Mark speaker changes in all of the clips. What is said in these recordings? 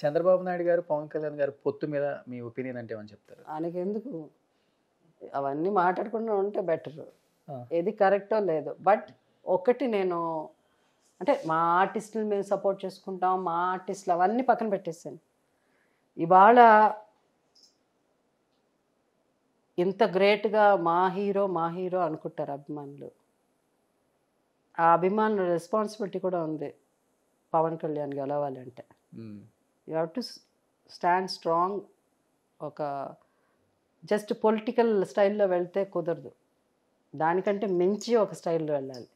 Speaker 1: చంద్రబాబు నాయుడు గారు పవన్ కళ్యాణ్ గారు పొత్తు మీద మీ ఒపీనియన్ అంటే ఏమని చెప్తారు ఆయనకి ఎందుకు అవన్నీ మాట్లాడకుండా ఉంటే బెటర్ ఏది కరెక్టో లేదు బట్ ఒకటి నేను అంటే మా ఆర్టిస్టులు మేము సపోర్ట్ చేసుకుంటాం మా ఆర్టిస్టులు అవన్నీ పక్కన పెట్టేసాను ఇవాళ ఇంత గ్రేట్గా మా హీరో మా హీరో అనుకుంటారు అభిమానులు ఆ అభిమానుల రెస్పాన్సిబిలిటీ కూడా ఉంది పవన్ కళ్యాణ్ గెలవాలంటే you have to stand strong ఒక జస్ట్ పొలిటికల్ స్టైల్లో వెళ్తే కుదరదు దానికంటే మించి ఒక స్టైల్లో వెళ్ళాలి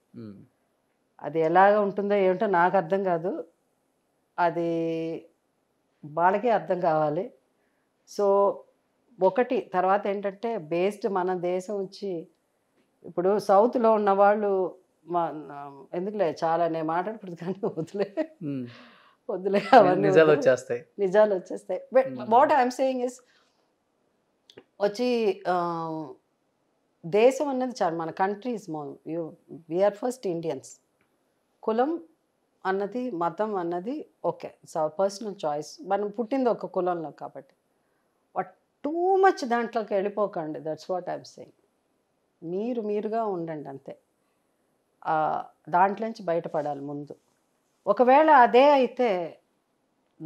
Speaker 1: అది ఎలాగ ఉంటుందో ఏమిటో నాకు అర్థం కాదు అది వాళ్ళకే అర్థం కావాలి సో ఒకటి తర్వాత ఏంటంటే బేస్డ్ మన దేశం వచ్చి ఇప్పుడు సౌత్లో ఉన్న వాళ్ళు మా ఎందుకులే చాలా నేను మాట్లాడుకుంటుంది కానీ వదిలే వద్దులే అవన్నీ నిజాలు వచ్చేస్తాయి నిజాలు వచ్చేస్తాయి but what I'm saying is వచ్చి దేశం అన్నది చాలా మన కంట్రీస్ మో యూ వీఆర్ ఫస్ట్ ఇండియన్స్ కులం అన్నది మతం అన్నది ఓకే సో పర్సనల్ చాయిస్ మనం పుట్టింది ఒక కులంలో కాబట్టి బట్ టూ మచ్ దాంట్లోకి వెళ్ళిపోకండి దట్స్ వాట్ ఐఎమ్ సేయింగ్ మీరు మీరుగా ఉండండి అంతే దాంట్లోంచి బయటపడాలి ముందు ఒకవేళ అదే అయితే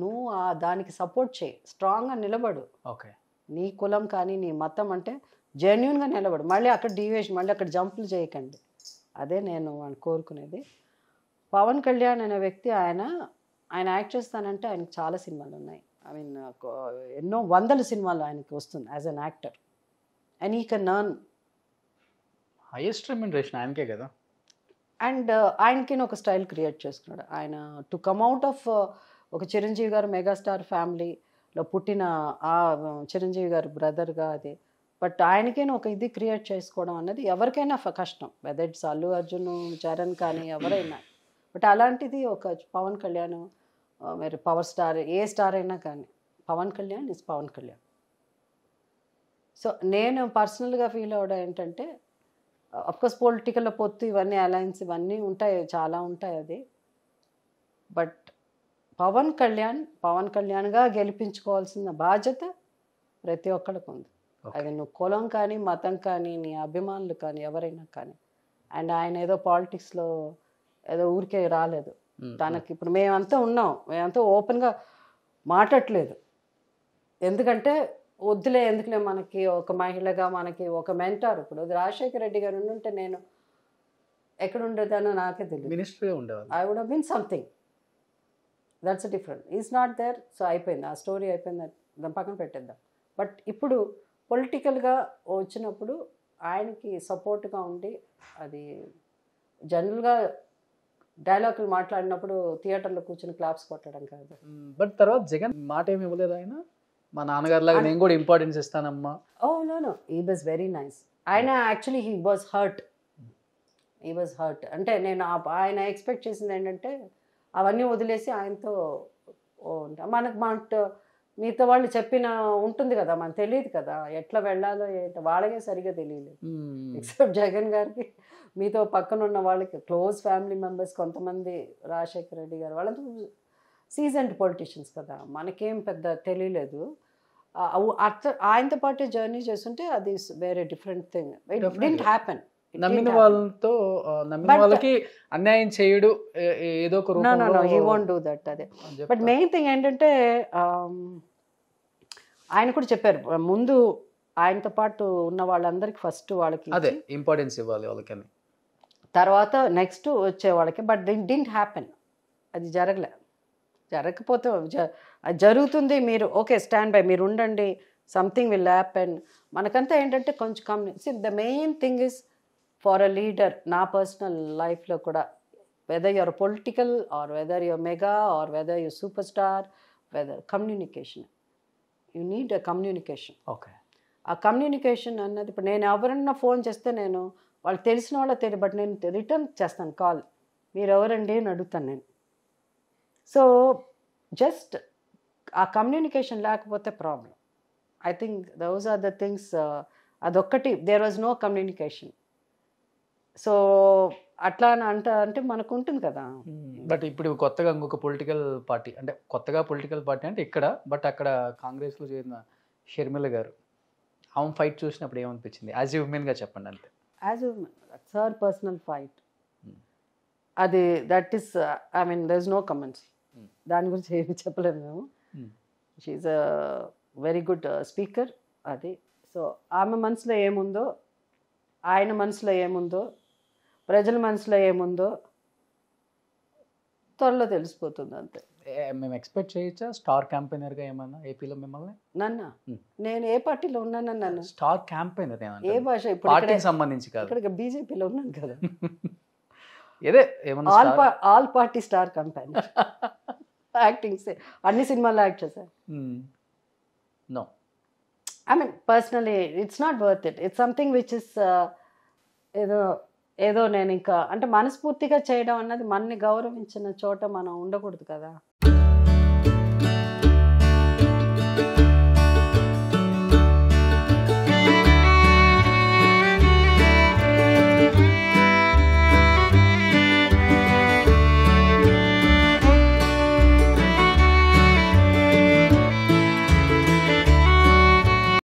Speaker 1: నువ్వు ఆ దానికి సపోర్ట్ చేయి స్ట్రాంగ్గా నిలబడు ఓకే నీ కులం కానీ నీ మతం అంటే జెన్యున్గా నిలబడు మళ్ళీ అక్కడ డివేషన్ మళ్ళీ అక్కడ జంపులు చేయకండి అదే నేను కోరుకునేది పవన్ కళ్యాణ్ అనే వ్యక్తి ఆయన ఆయన యాక్ట్ చేస్తానంటే ఆయనకు చాలా సినిమాలు ఉన్నాయి ఐ మీన్ ఎన్నో వందల సినిమాలు ఆయనకి వస్తుంది as an actor and he can earn highest remuneration ఆయనకే కదా అండ్ uh, ఆయనకి ఒక స్టైల్ క్రియేట్ చేసుకున్నాడు ఆయన to come out of uh, ఒక చిరంజీవి గారు మెగాస్టార్ ఫ్యామిలీలో పుట్టిన ఆ uh, చిరంజీవి గారు బ్రదర్గా అది బట్ ఆయనకైనా ఒక ఇది క్రియేట్ చేసుకోవడం అన్నది ఎవరికైనా కష్టం వెదర్ ఇట్స్ అల్లు అర్జున్ చరణ్ కానీ ఎవరైనా బట్ అలాంటిది ఒక పవన్ కళ్యాణ్ మరి పవర్ స్టార్ ఏ స్టార్ అయినా కానీ పవన్ కళ్యాణ్ ఇస్ పవన్ కళ్యాణ్ సో నేను పర్సనల్గా ఫీల్ అవడం ఏంటంటే అఫ్కోర్స్ పొలిటికల్ పొత్తు ఇవన్నీ అలయన్స్ ఇవన్నీ ఉంటాయి చాలా ఉంటాయి అది బట్ పవన్ కళ్యాణ్ పవన్ కళ్యాణ్గా గెలిపించుకోవాల్సిన బాధ్యత ప్రతి ఒక్కరికి ఉంది అది నువ్వు కులం కానీ మతం కానీ నీ అభిమానులు కానీ ఎవరైనా కానీ అండ్ ఆయన ఏదో పాలిటిక్స్లో ఏదో ఊరికే రాలేదు hmm, hmm. తనకి ఇప్పుడు మేమంతా ఉన్నాం మేమంతా ఓపెన్గా మాట్లాడలేదు ఎందుకంటే వద్దులే ఎందుకులే మనకి ఒక మహిళగా మనకి ఒక మెంటార్ ఇప్పుడు రాజశేఖర రెడ్డి గారు ఉంటే నేను ఎక్కడ ఉండేదానో నాకే తెలియదు I would mean something that's different is not there so అయిపోయింది ఆ స్టోరీ అయిపోయింది దాని పక్కన పెట్టేద్దాం బట్ ఇప్పుడు పొలిటికల్గా వచ్చినప్పుడు ఆయనకి సపోర్ట్గా ఉండి అది జనరల్గా డైలాగులు మాట్లాడినప్పుడు థియేటర్లో కూర్చుని క్లాప్స్ కొట్టడం కాదు బట్ hmm, తర్వాత జగన్ మాట ఏమి ఇవ్వలేదు ఆయన మా నాన్నగారు లాగా నేను కూడా ఇంపార్టెన్స్ ఇస్తానమ్మా oh no no he was very nice ఆయన actually he was hurt he was hurt అంటే నేను ఆయన ఎక్స్పెక్ట్ చేసింది ఏంటంటే అవన్నీ వదిలేసి ఆయనతో మనకు మా మీతో వాళ్ళు చెప్పిన ఉంటుంది కదా మనకు తెలియదు కదా ఎట్లా వెళ్ళాలో ఏంటో వాళ్ళకే సరిగా తెలియదు ఎక్సెప్ట్ hmm. జగన్ గారికి మీతో పక్కన ఉన్న వాళ్ళకి క్లోజ్ ఫ్యామిలీ మెంబర్స్ కొంతమంది రాజశేఖర రెడ్డి గారు వాళ్ళంతా సీజన్డ్ పొలిటీషియన్స్ కదా మనకేం పెద్ద తెలియలేదు ఆయనతో పాటు జర్నీ చేస్తుంటే అది వేరే different thing it didn't happen నమ్మిన వాళ్ళతో నమ్మిన వాళ్ళకి అన్యాయం చేయడు ఏదో ఒక రూపంలో హీ డూ దట్ అదే బట్ మెయిన్ థింగ్ ఏంటంటే ఆయన కూడా చెప్పారు ముందు ఆయనతో పాటు ఉన్న వాళ్ళందరికి ఫస్ట్ వాళ్ళకి అదే ఇంపార్టెన్స్ ఇవ్వాలి వాళ్ళకి తర్వాత నెక్స్ట్ వచ్చే వాళ్ళకి బట్ డింట్ హ్యాపెన్ అది జరగలేదు జరగకపోతే జరుగుతుంది మీరు ఓకే స్టాండ్ బై మీరు ఉండండి సంథింగ్ విల్ హ్యాపెన్ మనకంతా ఏంటంటే కొంచెం కమ్యూనిసి the main thing is for a leader నా పర్సనల్ లైఫ్లో కూడా whether your political or whether your mega or whether your super star whether communication you need a communication okay ఆ కమ్యూనికేషన్ అన్నది ఇప్పుడు నేను ఎవరన్నా ఫోన్ చేస్తే నేను వాళ్ళు తెలిసిన వాళ్ళ తెలియ బట్ నేను రిటర్న్ చేస్తాను కాల్ మీరు ఎవరండి అని అడుగుతాను నేను సో జస్ట్ ఆ కమ్యూనికేషన్ లేకపోతే problem I think those are the things అదొక్కటి there was no communication so అట్లా అని అంట అంటే మనకు ఉంటుంది కదా బట్ hmm. ఇప్పుడు కొత్తగా ఇంకొక పొలిటికల్ పార్టీ అంటే కొత్తగా పొలిటికల్ పార్టీ అంటే ఇక్కడ బట్ అక్కడ కాంగ్రెస్లో చేరిన షర్మిల గారు ఆమె ఫైట్ చూసినప్పుడు ఏమనిపించింది యాజ్ ఎ ఉమెన్గా చెప్పండి అంతే as a woman sir personal fight అది that is I mean there is no comments దాని గురించి ఏమి చెప్పలేము మేము she is a very good speaker అది సో ఆమె మనసులో ఏముందో ఆయన మనసులో ఏముందో ప్రజల మనసులో ఏముందో త్వరలో తెలిసిపోతుంది అంతే మేము ఎక్స్పెక్ట్ చేయొచ్చా స్టార్ క్యాంపెయినర్గా ఏమన్నా ఏపీలో మిమ్మల్ని నన్న hmm. నేను ఏ పార్టీలో ఉన్నాను నన్ను స్టార్ క్యాంపెయినర్ ఏ భాష ఇప్పుడు సంబంధించి కాదు ఇక్కడ బీజేపీలో ఉన్నాను కదా ఇదే all all party star company actings అన్ని సినిమాల్లో యాక్ట్ చేశారు no I mean personally it's not worth it it's something which is ఏదో ఏదో నేను ఇంకా అంటే మనస్ఫూర్తిగా చేయడం అన్నది మనని గౌరవించిన చోట మనం ఉండకూడదు కదా